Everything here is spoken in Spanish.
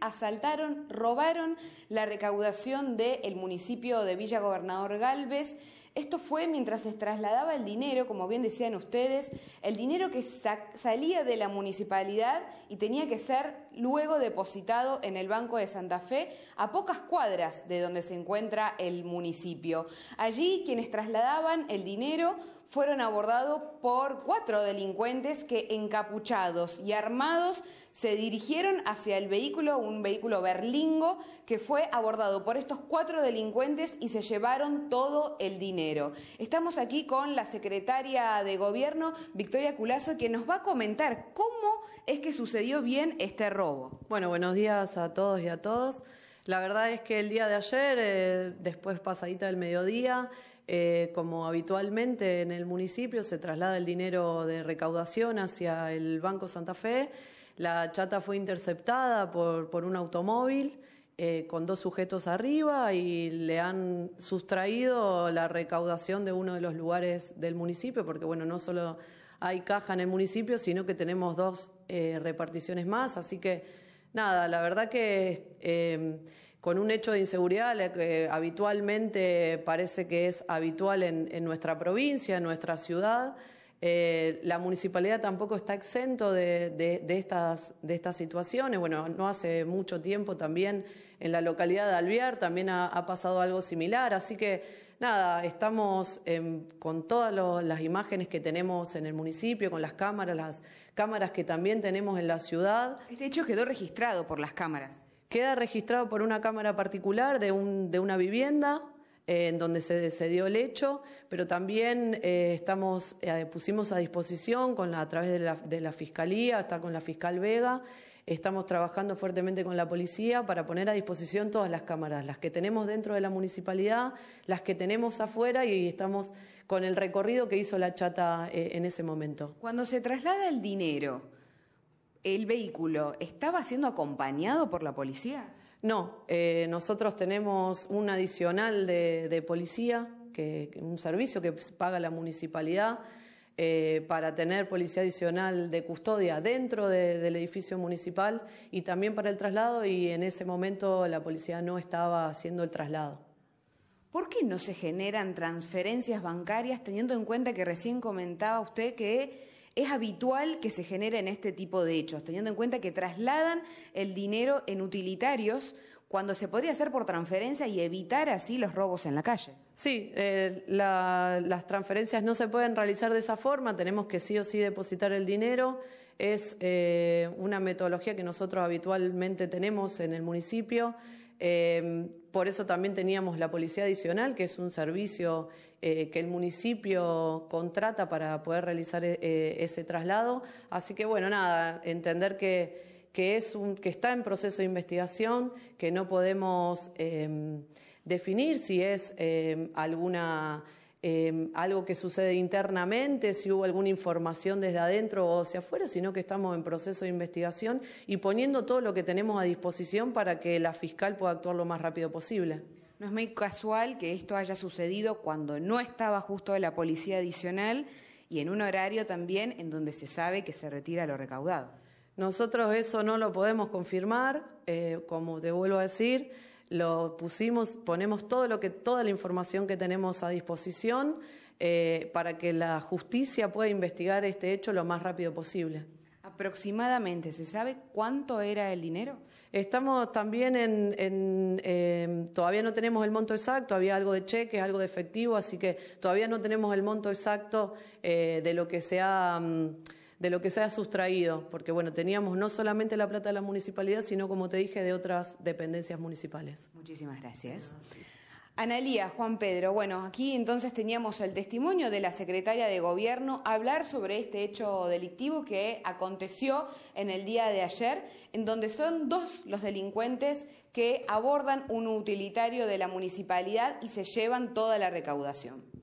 asaltaron, robaron la recaudación del municipio de Villa Gobernador Galvez, esto fue mientras se trasladaba el dinero, como bien decían ustedes, el dinero que salía de la municipalidad y tenía que ser luego depositado en el Banco de Santa Fe, a pocas cuadras de donde se encuentra el municipio. Allí quienes trasladaban el dinero fueron abordados por cuatro delincuentes que encapuchados y armados se dirigieron hacia el vehículo, un vehículo berlingo, que fue abordado por estos cuatro delincuentes y se llevaron todo el dinero. Estamos aquí con la secretaria de Gobierno, Victoria Culazo, que nos va a comentar cómo es que sucedió bien este robo. Bueno, buenos días a todos y a todas. La verdad es que el día de ayer, eh, después pasadita del mediodía, eh, como habitualmente en el municipio, se traslada el dinero de recaudación hacia el Banco Santa Fe. La chata fue interceptada por un automóvil. Eh, con dos sujetos arriba y le han sustraído la recaudación de uno de los lugares del municipio, porque bueno, no solo hay caja en el municipio, sino que tenemos dos eh, reparticiones más, así que nada, la verdad que eh, con un hecho de inseguridad que habitualmente parece que es habitual en nuestra provincia, en nuestra ciudad, eh, la municipalidad tampoco está exento de, estas, situaciones. Bueno, no hace mucho tiempo también en la localidad de Albiar también ha, pasado algo similar. Así que nada, estamos con todas las imágenes que tenemos en el municipio, con las cámaras, las cámaras que también tenemos en la ciudad. Este hecho quedó registrado por las cámaras. Queda registrado por una cámara particular de una vivienda en donde se, decidió el hecho, pero también eh, estamos, eh, pusimos a disposición con a través de la, Fiscalía, está con la fiscal Vega, estamos trabajando fuertemente con la policía para poner a disposición todas las cámaras, las que tenemos dentro de la municipalidad, las que tenemos afuera y estamos con el recorrido que hizo la chata eh, en ese momento. Cuando se traslada el dinero, el vehículo, ¿estaba siendo acompañado por la policía? No, eh, nosotros tenemos un adicional de, policía, que, un servicio que paga la municipalidad eh, para tener policía adicional de custodia dentro del edificio municipal y también para el traslado y en ese momento la policía no estaba haciendo el traslado. ¿Por qué no se generan transferencias bancarias teniendo en cuenta que recién comentaba usted que es habitual que se generen este tipo de hechos, teniendo en cuenta que trasladan el dinero en utilitarios cuando se podría hacer por transferencia y evitar así los robos en la calle. Sí, eh, las transferencias no se pueden realizar de esa forma, tenemos que sí o sí depositar el dinero, es eh, una metodología que nosotros habitualmente tenemos en el municipio, Em, por eso también teníamos la policía adicional, que es un servicio eh, que el municipio contrata para poder realizar eh, ese traslado. Así que bueno, nada, entender que, que está en proceso de investigación, que no podemos em, definir si es em, alguna Em, algo que sucede internamente, si hubo alguna información desde adentro o hacia afuera, sino que estamos en proceso de investigación y poniendo todo lo que tenemos a disposición para que la fiscal pueda actuar lo más rápido posible. No es muy casual que esto haya sucedido cuando no estaba justo la policía adicional y en un horario también en donde se sabe que se retira lo recaudado. Nosotros eso no lo podemos confirmar, eh, como te vuelvo a decir lo pusimos, ponemos todo lo que, toda la información que tenemos a disposición eh, para que la justicia pueda investigar este hecho lo más rápido posible. Aproximadamente, ¿se sabe cuánto era el dinero? Estamos también en, em, todavía no tenemos el monto exacto, había algo de cheques, algo de efectivo, así que todavía no tenemos el monto exacto eh, de lo que se ha... Mm, de lo que se ha sustraído, porque bueno, teníamos no solamente la plata de la municipalidad, sino como te dije, de otras dependencias municipales. Muchísimas gracias. Analía, Juan Pedro, bueno, aquí entonces teníamos el testimonio de la secretaria de Gobierno hablar sobre este hecho delictivo que aconteció en el día de ayer, en donde son dos los delincuentes que abordan un utilitario de la municipalidad y se llevan toda la recaudación.